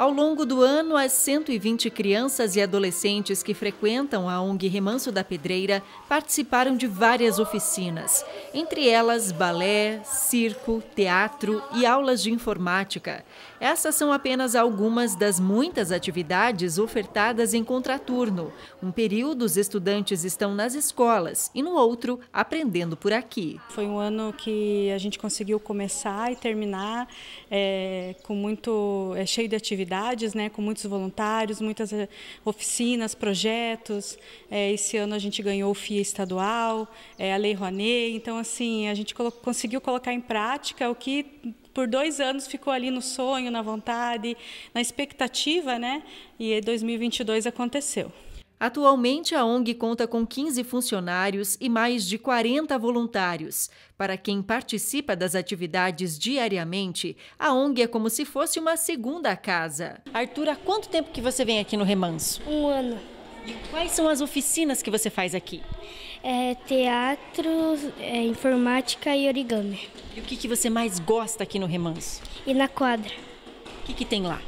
Ao longo do ano, as 120 crianças e adolescentes que frequentam a ONG Remanso da Pedreira participaram de várias oficinas, entre elas balé, circo, teatro e aulas de informática. Essas são apenas algumas das muitas atividades ofertadas em contraturno. Um período, os estudantes estão nas escolas e no outro, aprendendo por aqui. Foi um ano que a gente conseguiu começar e terminar é, com muito é, cheio de atividades atividades, né, com muitos voluntários, muitas eh, oficinas, projetos. É, esse ano a gente ganhou o FIA estadual, é, a Lei Rouanet. Então, assim, a gente colo conseguiu colocar em prática o que por dois anos ficou ali no sonho, na vontade, na expectativa, né? E 2022 aconteceu. Atualmente, a ONG conta com 15 funcionários e mais de 40 voluntários. Para quem participa das atividades diariamente, a ONG é como se fosse uma segunda casa. Arthur, há quanto tempo que você vem aqui no Remanso? Um ano. E quais são as oficinas que você faz aqui? É, teatro, é, informática e origami. E o que, que você mais gosta aqui no Remanso? E na quadra. O que, que tem lá?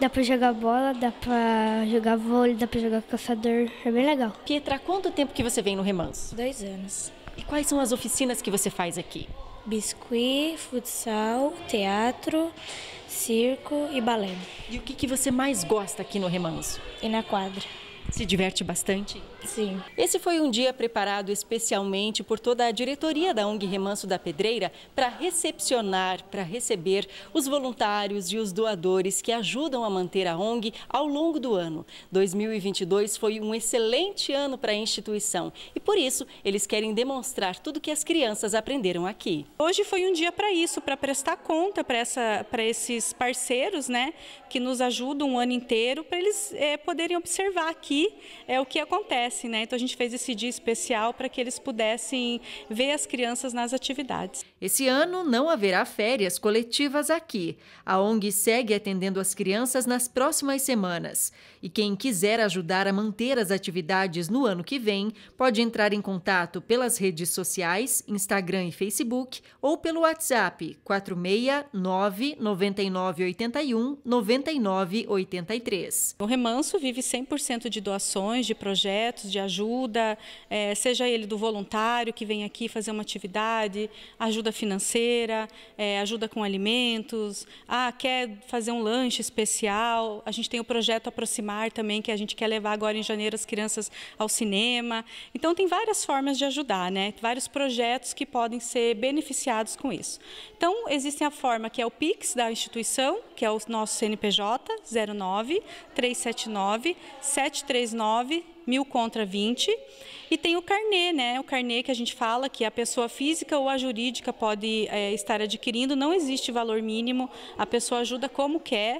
Dá pra jogar bola, dá pra jogar vôlei, dá pra jogar caçador. É bem legal. Pietra, quanto tempo que você vem no Remanso? Dois anos. E quais são as oficinas que você faz aqui? Biscuit, futsal, teatro, circo e balé. E o que, que você mais gosta aqui no Remanso? E na quadra. Se diverte bastante? Sim. Esse foi um dia preparado especialmente por toda a diretoria da ONG Remanso da Pedreira para recepcionar, para receber os voluntários e os doadores que ajudam a manter a ONG ao longo do ano. 2022 foi um excelente ano para a instituição e por isso eles querem demonstrar tudo que as crianças aprenderam aqui. Hoje foi um dia para isso, para prestar conta para esses parceiros né, que nos ajudam o ano inteiro, para eles é, poderem observar aqui é o que acontece, né? Então a gente fez esse dia especial para que eles pudessem ver as crianças nas atividades. Esse ano não haverá férias coletivas aqui. A ONG segue atendendo as crianças nas próximas semanas. E quem quiser ajudar a manter as atividades no ano que vem, pode entrar em contato pelas redes sociais, Instagram e Facebook, ou pelo WhatsApp 469 9981 9983. O remanso vive 100% de doações, de projetos, de ajuda, é, seja ele do voluntário que vem aqui fazer uma atividade, ajuda financeira, é, ajuda com alimentos, ah, quer fazer um lanche especial. A gente tem o projeto Aproximar também, que a gente quer levar agora em janeiro as crianças ao cinema. Então, tem várias formas de ajudar, né? vários projetos que podem ser beneficiados com isso. Então, existem a forma que é o PIX da instituição, que é o nosso CNPJ 09 379 73 339, mil contra 20. E tem o carnê, né? O carnê que a gente fala que a pessoa física ou a jurídica pode é, estar adquirindo, não existe valor mínimo, a pessoa ajuda como quer.